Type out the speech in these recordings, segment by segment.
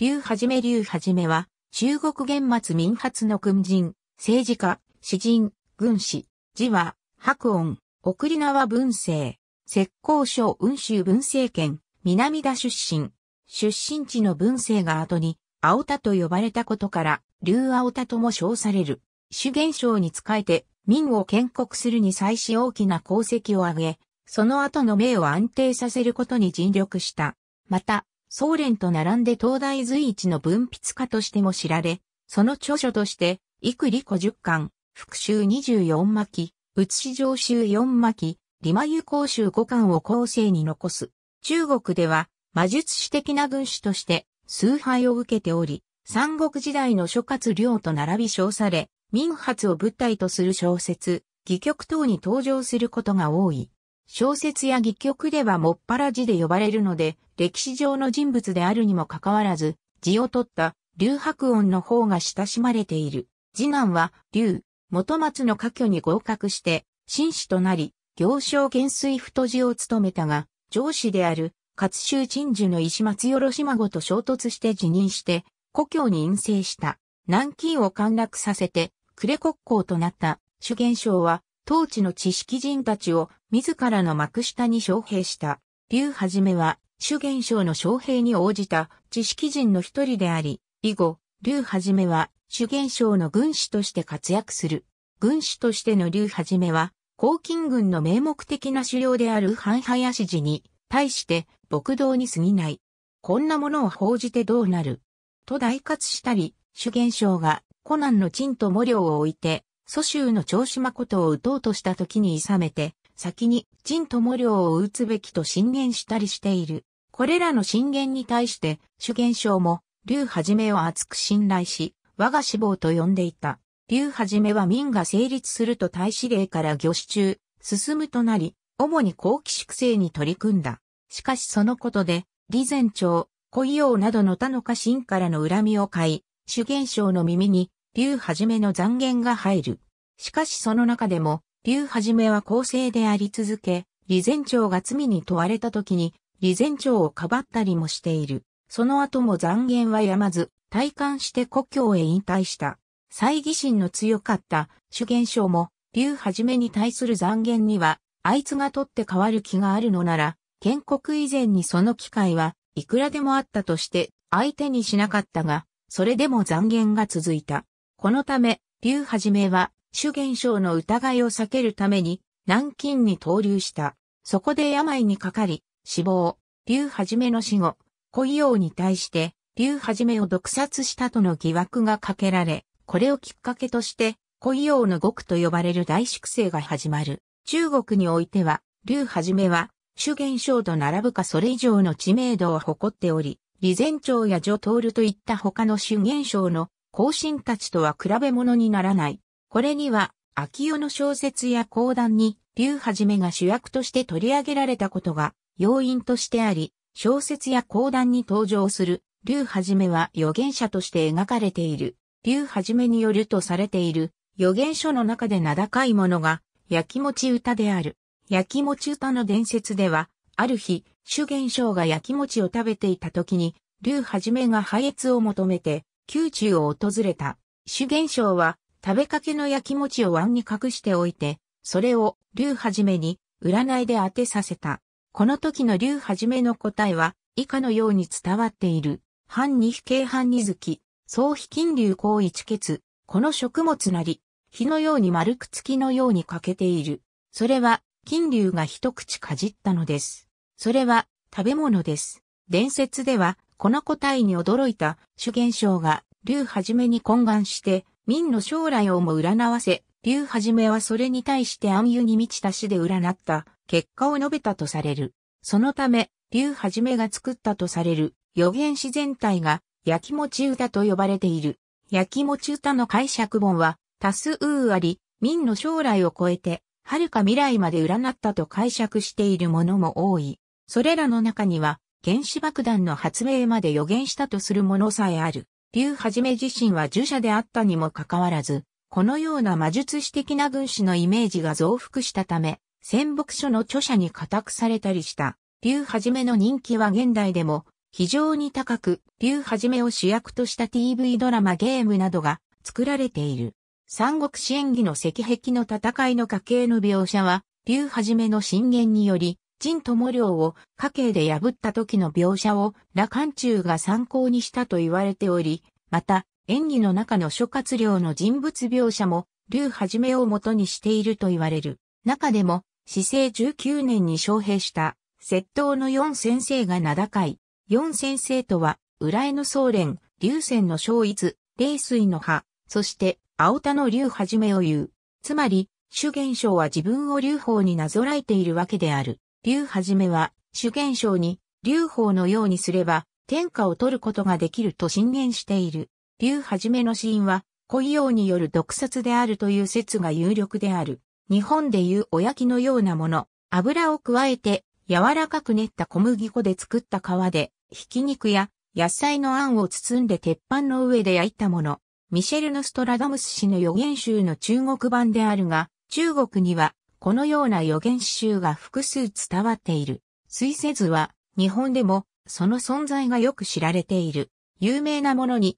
劉はじめ劉はじめは、中国元末民発の軍人、政治家、詩人、軍師、字は、白音、送り名は文政、石膏省雲州文政県、南田出身、出身地の文政が後に、青田と呼ばれたことから、劉青田とも称される。主元省に仕えて、民を建国するに際し大きな功績を挙げ、その後の名を安定させることに尽力した。また、総連と並んで東大随一の文筆家としても知られ、その著書として、幾里古十巻、復讐二十四巻、写し上集四巻、リマユ公衆五巻を後世に残す。中国では、魔術師的な軍師として、崇拝を受けており、三国時代の諸葛亮と並び称され、民発を物体とする小説、戯曲等に登場することが多い。小説や戯曲ではもっぱら字で呼ばれるので、歴史上の人物であるにもかかわらず、字を取った劉白音の方が親しまれている。次男は劉、元松の科挙に合格して、紳士となり、行商元帥太字を務めたが、上司である、勝州鎮守の石松よ孫と衝突して辞任して、故郷に陰性した。南京を陥落させて、呉国交となった、主元将は、当地の知識人たちを自らの幕下に招聘した。劉はじめは、主元将の招聘に応じた知識人の一人であり、以後、劉はじめは、主元将の軍師として活躍する。軍師としての劉はじめは、黄金軍の名目的な狩猟である半林寺に、対して、牧道に過ぎない。こんなものを報じてどうなる。と大喝したり、主元将が、コナンの陳と模量を置いて、蘇州の長島ことを打とうとした時にいさめて、先に陳友良を打つべきと進言したりしている。これらの進言に対して、主元将も、劉はじめを厚く信頼し、我が志望と呼んでいた。劉はじめは民が成立すると大使令から御支中、進むとなり、主に後期粛清に取り組んだ。しかしそのことで、李前古小王などの他の家臣からの恨みを買い、主元将の耳に、劉はじめの残言が入る。しかしその中でも、劉はじめは公正であり続け、李前朝が罪に問われた時に、李前朝をかばったりもしている。その後も残言はやまず、体感して故郷へ引退した。猜疑心の強かった主元将も、劉はじめに対する残言には、あいつが取って変わる気があるのなら、建国以前にその機会はいくらでもあったとして相手にしなかったが、それでも残言が続いた。このため、劉はじめは主現象の疑いを避けるために南京に投留した。そこで病にかかり、死亡、竜はじめの死後、故意王に対して竜はじめを毒殺したとの疑惑がかけられ、これをきっかけとして、故意王の獄と呼ばれる大粛清が始まる。中国においては、竜はじめは、主現象と並ぶかそれ以上の知名度を誇っており、李前朝や女トーといった他の主現象の後進たちとは比べ物にならない。これには、秋代の小説や講談に、竜はじめが主役として取り上げられたことが、要因としてあり、小説や講談に登場する、竜はじめは預言者として描かれている。竜はじめによるとされている、預言書の中で名高いものが、焼きもち歌である。焼きもち歌の伝説では、ある日、主元将が焼きもちを食べていた時に、竜はじめが破越を求めて、宮中を訪れた。主元将は、食べかけの焼き餅を碗に隠しておいて、それを竜はじめに占いで当てさせた。この時の竜はじめの答えは以下のように伝わっている。半二比形半二月、総比金竜高一血、この食物なり、火のように丸く月のように欠けている。それは、金竜が一口かじったのです。それは、食べ物です。伝説では、この答えに驚いた主現象が、竜はじめに懇願して、民の将来をも占わせ、竜はじめはそれに対して暗喩に満ちた死で占った結果を述べたとされる。そのため、竜はじめが作ったとされる予言詩全体が焼きもち歌と呼ばれている。焼きもち歌の解釈本は多数あり、民の将来を超えて、遥か未来まで占ったと解釈しているものも多い。それらの中には、原子爆弾の発明まで予言したとするものさえある。竜はじめ自身は儒者であったにもかかわらず、このような魔術師的な軍師のイメージが増幅したため、戦国書の著者に固くされたりした。竜はじめの人気は現代でも非常に高く、竜はじめを主役とした TV ドラマゲームなどが作られている。三国支援義の石壁の戦いの家系の描写は、竜はじめの進言により、陳友良を家計で破った時の描写を羅漢中が参考にしたと言われており、また演技の中の諸葛亮の人物描写も劉はじめを元にしていると言われる。中でも、市政19年に招聘した窃盗の四先生が名高い。四先生とは、浦江の総連、劉仙の正一、霊水の派、そして青田の劉はじめを言う。つまり、主元将は自分を劉邦になぞらえているわけである。竜はじめは、主元将に、竜邦のようにすれば、天下を取ることができると進言している。竜はじめの死因は、恋用による毒殺であるという説が有力である。日本でいうお焼きのようなもの、油を加えて、柔らかく練った小麦粉で作った皮で、ひき肉や野菜のあんを包んで鉄板の上で焼いたもの。ミシェル・ノストラダムス氏の予言集の中国版であるが、中国にはこのような予言集が複数伝わっている。水世図は、日本でも、その存在がよく知られている。有名なものに、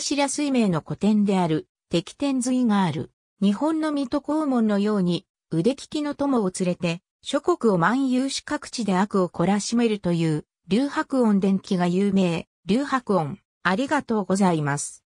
シラ水明の古典である、敵天髄がある。日本の水戸黄門のように、腕利きの友を連れて、諸国を万有し各地で悪を懲らしめるという、流白音伝記が有名、流白音、ありがとうございます。